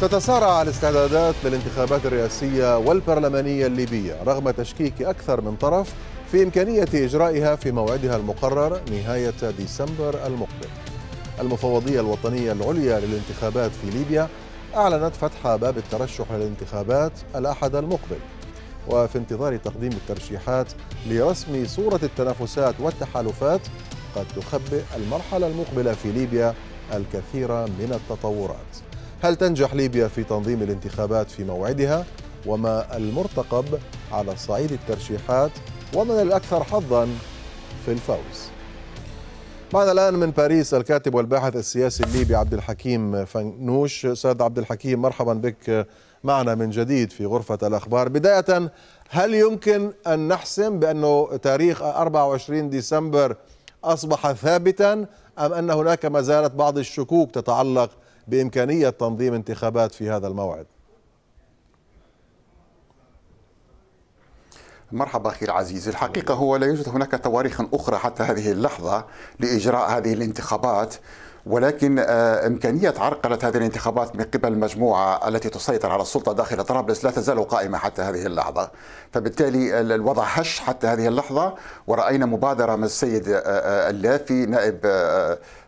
تتسارع الاستعدادات للانتخابات الرئاسية والبرلمانية الليبية رغم تشكيك أكثر من طرف في إمكانية إجرائها في موعدها المقرر نهاية ديسمبر المقبل المفوضية الوطنية العليا للانتخابات في ليبيا أعلنت فتح باب الترشح للانتخابات الأحد المقبل وفي انتظار تقديم الترشيحات لرسم صورة التنافسات والتحالفات قد تخبئ المرحلة المقبلة في ليبيا الكثير من التطورات هل تنجح ليبيا في تنظيم الانتخابات في موعدها وما المرتقب على صعيد الترشيحات ومن الأكثر حظا في الفوز معنا الآن من باريس الكاتب والباحث السياسي الليبي عبد الحكيم فنوش سيد عبد الحكيم مرحبا بك معنا من جديد في غرفة الأخبار بداية هل يمكن أن نحسم بأنه تاريخ 24 ديسمبر أصبح ثابتا أم أن هناك ما زالت بعض الشكوك تتعلق بإمكانية تنظيم انتخابات في هذا الموعد مرحبا اخي العزيز، الحقيقه هو لا يوجد هناك تواريخ اخرى حتى هذه اللحظه لاجراء هذه الانتخابات ولكن آه، إمكانية عرقلة هذه الانتخابات من قبل المجموعة التي تسيطر على السلطة داخل طرابلس لا تزال قائمة حتى هذه اللحظة فبالتالي آه، الوضع هش حتى هذه اللحظة ورأينا مبادرة من السيد آه، اللافي نائب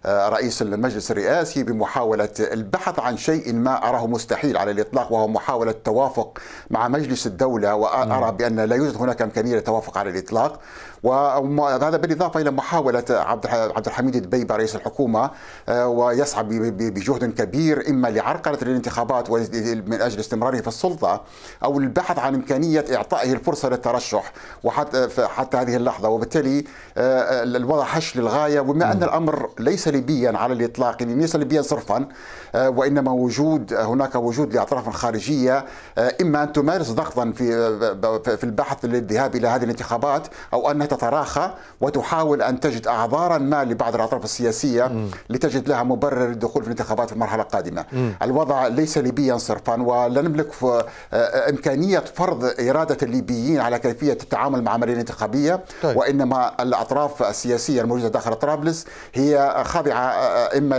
آه، رئيس المجلس الرئاسي بمحاولة البحث عن شيء ما أراه مستحيل على الإطلاق وهو محاولة توافق مع مجلس الدولة وأرى نعم. بأن لا يوجد هناك إمكانية للتوافق على الإطلاق وهذا بالإضافة إلى محاولة عبد الحميد الدبيبة رئيس الحكومة آه، ويسعى بجهد كبير إما لعرقلة الانتخابات من أجل استمراره في السلطة أو البحث عن إمكانية إعطائه الفرصة للترشح وحتى حتى هذه اللحظة وبالتالي آه، الوضع هش للغاية وبما نعم. أن الأمر ليس سلبيا على الاطلاق يعني ليس سلبيا صرفا آه، وانما وجود آه، هناك وجود لاطراف خارجيه آه، اما ان تمارس ضغطا في في البحث للذهاب الى هذه الانتخابات او انها تتراخى وتحاول ان تجد اعذارا ما لبعض الاطراف السياسيه لتجد لها مبرر للدخول في الانتخابات في المرحله القادمه الوضع ليس ليبيا صرفا ولا نملك امكانيه فرض اراده الليبيين على كيفيه التعامل مع عمليه انتخابيه طيب. وانما الاطراف السياسيه الموجوده داخل طرابلس هي خارج خاضعة آه، آه، إما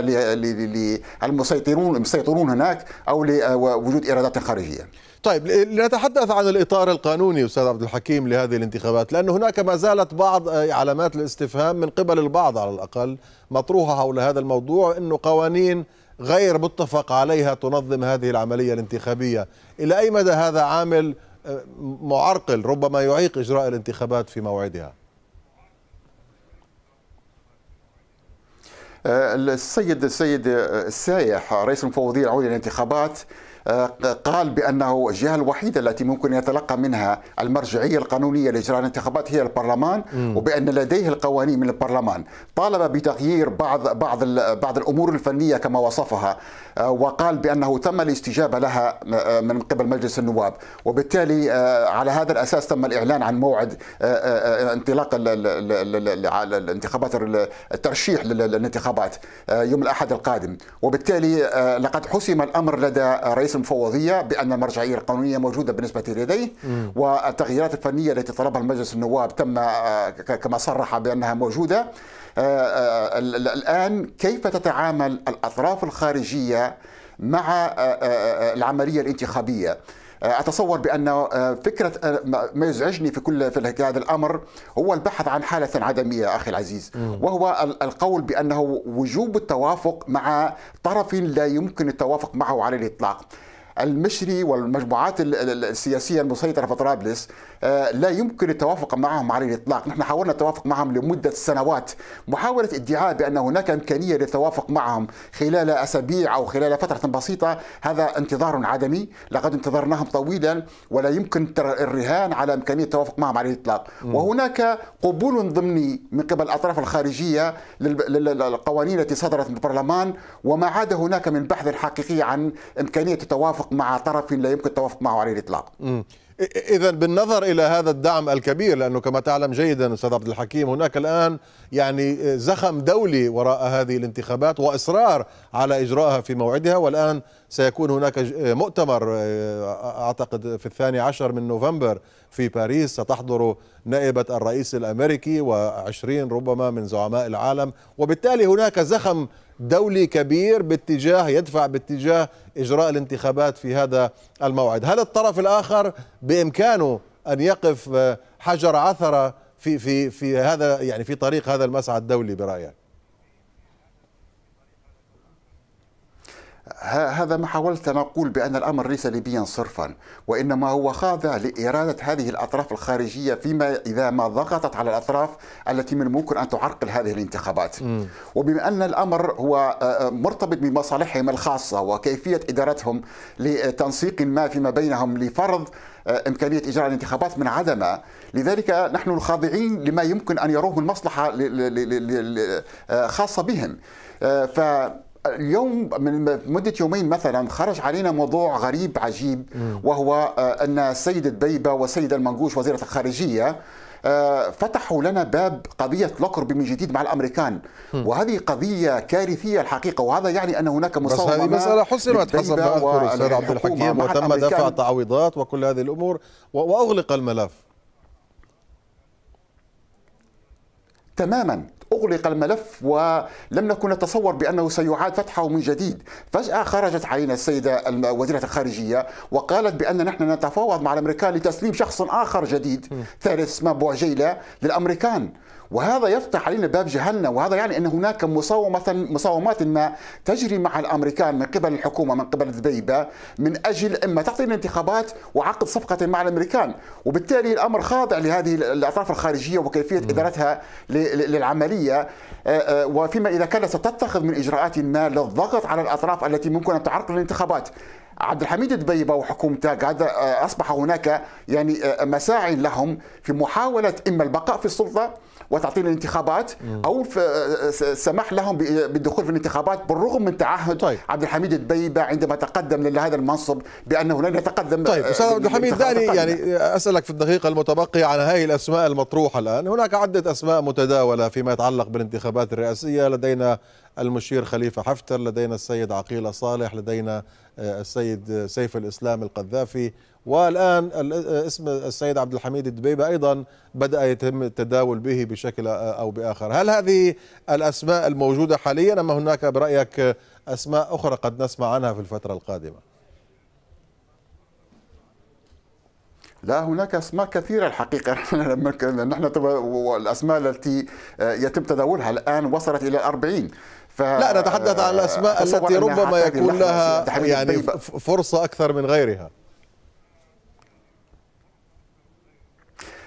للمسيطرون المسيطرون هناك أو لوجود إيرادات خارجية طيب لنتحدث عن الإطار القانوني أستاذ عبد الحكيم لهذه الانتخابات لأن هناك ما زالت بعض آه، علامات الاستفهام من قبل البعض على الأقل مطروحة حول هذا الموضوع أنه قوانين غير متفق عليها تنظم هذه العملية الانتخابية إلى أي مدى هذا عامل معرقل ربما يعيق إجراء الانتخابات في موعدها آه، السيد السيد آه، السايح آه، رئيس المفوضيه العودة للانتخابات آه، قال بأنه الجهة الوحيدة التي ممكن يتلقى منها المرجعية القانونية لإجراء الانتخابات هي البرلمان وبأن لديه القوانين من البرلمان طالب بتغيير بعض بعض بعض الأمور الفنية كما وصفها آه، وقال بأنه تم الاستجابة لها آه، من قبل مجلس النواب وبالتالي على هذا الأساس تم الإعلان عن موعد انطلاق الانتخابات الترشيح للانتخابات يوم الأحد القادم وبالتالي لقد حسم الأمر لدى رئيس ليس مفوضيه بان المرجعيه القانونيه موجوده بالنسبه لديه والتغييرات الفنيه التي طلبها المجلس النواب تم آه، كما صرح بانها موجوده آه، آه، الان كيف تتعامل الاطراف الخارجيه مع العمليه الانتخابيه اتصور بان آه، فكره آه، ما يزعجني في كل في هذا الامر هو البحث عن حاله عدميه اخي العزيز وهو القول بانه وجوب التوافق مع طرف لا يمكن التوافق معه على الاطلاق المشري والمجموعات السياسية المسيطرة في طرابلس آه، لا يمكن التوافق معهم على الإطلاق نحن حاولنا التوافق معهم لمدة سنوات محاولة ادعاء بأن هناك إمكانية للتوافق معهم خلال أسابيع أو خلال فترة بسيطة هذا انتظار عدمي لقد انتظرناهم طويلا ولا يمكن الرهان على إمكانية التوافق معهم على الإطلاق وهناك قبول ضمني من قبل الأطراف الخارجية للقوانين التي صدرت من البرلمان وما عاد هناك من بحث حقيقي عن إمكانية التوافق يتوافق مع طرف لا يمكن التوافق معه عليه الاطلاق اذا بالنظر الى هذا الدعم الكبير لانه كما تعلم جيدا استاذ عبد الحكيم هناك الان يعني زخم دولي وراء هذه الانتخابات واصرار على اجرائها في موعدها والان سيكون هناك مؤتمر آه، اعتقد في الثاني عشر من نوفمبر في باريس ستحضر نائبه الرئيس الامريكي و20 ربما من زعماء العالم وبالتالي هناك زخم دولي كبير باتجاه يدفع باتجاه إجراء الانتخابات في هذا الموعد هل الطرف الآخر بإمكانه أن يقف آه، حجر عثرة في, في, في هذا يعني في طريق هذا المسعى الدولي برأيك هذا ما حاولت أن أقول بأن الأمر ليس ليبيا صرفا وإنما هو خاضع لإرادة هذه الأطراف الخارجية فيما إذا ما ضغطت على الأطراف التي من الممكن أن تعرقل هذه الانتخابات م. وبما أن الأمر هو آه، آه، مرتبط بمصالحهم الخاصة وكيفية إدارتهم لتنسيق ما فيما بينهم لفرض آه، إمكانية إجراء الانتخابات من عدمها لذلك نحن الخاضعين لما يمكن أن يروه المصلحة خاصة بهم ف اليوم من مدة يومين مثلا خرج علينا موضوع غريب عجيب وهو آه، أن السيد الديبة والسيد المنقوش وزيرة الخارجية آه، فتحوا لنا باب قضية لوكر من جديد مع الأمريكان وهذه قضية كارثية الحقيقة وهذا يعني أن هناك مصاومة بس هذه مسألة حسمت حسب ما أذكر السيد عبد الحكيم وتم دفع تعويضات وكل هذه الأمور وأغلق الملف تماما أغلق الملف ولم نكن نتصور بأنه سيعاد فتحه من جديد فجأة خرجت علينا السيدة وزيرة الخارجية وقالت بأن نحن نتفاوض مع الأمريكان لتسليم شخص آخر جديد ثالث اسمه بوعجيلة للأمريكان وهذا يفتح علينا باب جهنم وهذا يعني أن هناك مصومة مصومات ما تجري مع الأمريكان من قبل الحكومة من قبل دبيبة من أجل إما تعطي الانتخابات وعقد صفقة مع الأمريكان وبالتالي الأمر خاضع لهذه الأطراف الخارجية وكيفية إدارتها للعملية آه، آه، وفيما إذا كانت ستتخذ من إجراءات ما للضغط على الأطراف التي ممكن أن تعرقل الانتخابات عبد الحميد دبيبه وحكومته قاعده آه، اصبح هناك يعني آه، مساعي لهم في محاوله اما البقاء في السلطه وتعطيل الانتخابات او السماح آه، لهم بالدخول في الانتخابات بالرغم من تعهد طيب. عبد الحميد دبيبه عندما تقدم لهذا المنصب بانه لن يتقدم طيب استاذ عبد الحميد دعني يعني اسالك في الدقيقه المتبقيه عن هذه الاسماء المطروحه الان هناك عده اسماء متداوله فيما يتعلق بالانتخابات الرئاسيه لدينا المشير خليفة حفتر لدينا السيد عقيل صالح لدينا آه، السيد سيف الإسلام القذافي والآن آه، اسم السيد عبد الحميد الدبيبة أيضا بدأ يتم التداول به بشكل آه، أو بآخر هل هذه الأسماء الموجودة حاليا أم هناك برأيك أسماء أخرى قد نسمع عنها في الفترة القادمة لا هناك اسماء كثيره الحقيقه نحن الاسماء التي آه، يتم تداولها الان وصلت الى 40 ف... لا نتحدث عن الاسماء آه، التي ربما يكون لها يعني فرصه اكثر من غيرها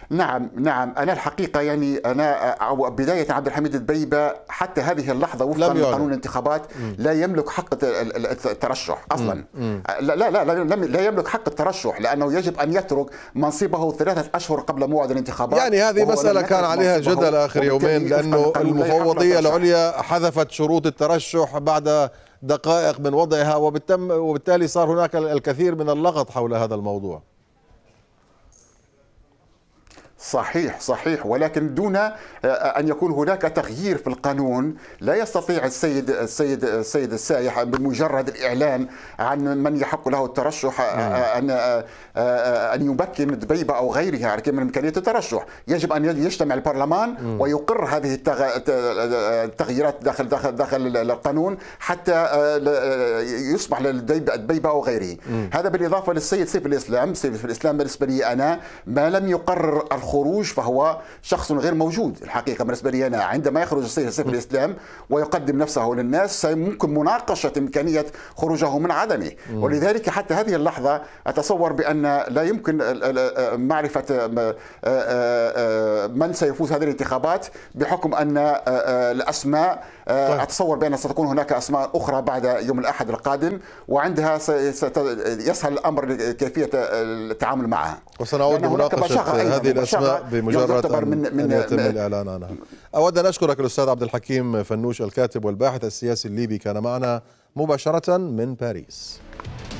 نعم نعم أنا الحقيقة يعني أنا أو بداية عبد الحميد البيبة حتى هذه اللحظة وفقا لقانون الانتخابات لا يملك حق الترشح أصلا لا, لا لا لا لا يملك حق الترشح لأنه يجب أن يترك منصبه ثلاثة أشهر قبل موعد الانتخابات يعني هذه مسألة كان عليها جدل آخر يومين لأنه المفوضية العليا حذفت شروط الترشح بعد دقائق من وضعها وبالتالي صار هناك الكثير من اللغط حول هذا الموضوع صحيح صحيح ولكن دون آه، آه، ان يكون هناك تغيير في القانون لا يستطيع السيد السيد السيد السائح بمجرد الاعلان عن من يحق له الترشح آه، نعم. ان ان يمكن دبيبه او غيرها من امكانيه الترشح يجب ان يجتمع البرلمان ويقر هذه التغييرات داخل داخل داخل القانون حتى يصبح لدبيبه او غيره هذا بالاضافه للسيد سيف الاسلام سيف الاسلام بالنسبه لي انا ما لم يقرر الخروج الخروج فهو شخص غير موجود الحقيقة بالنسبة لي أنا عندما يخرج السيد سيف الإسلام ويقدم نفسه للناس ممكن مناقشة إمكانية خروجه من عدمه ولذلك حتى هذه اللحظة أتصور بأن لا يمكن معرفة آه، آه، آه، من سيفوز هذه الانتخابات بحكم أن الأسماء طيب. أتصور بأن ستكون هناك أسماء أخرى بعد يوم الأحد القادم وعندها سيسهل الأمر لكيفية التعامل معها وسنعود لمناقشة هذه الأسماء بمجرد أن, من من أن يتم الإعلان عنها أود أن أشكرك الأستاذ عبد الحكيم فنوش الكاتب والباحث السياسي الليبي كان معنا مباشرة من باريس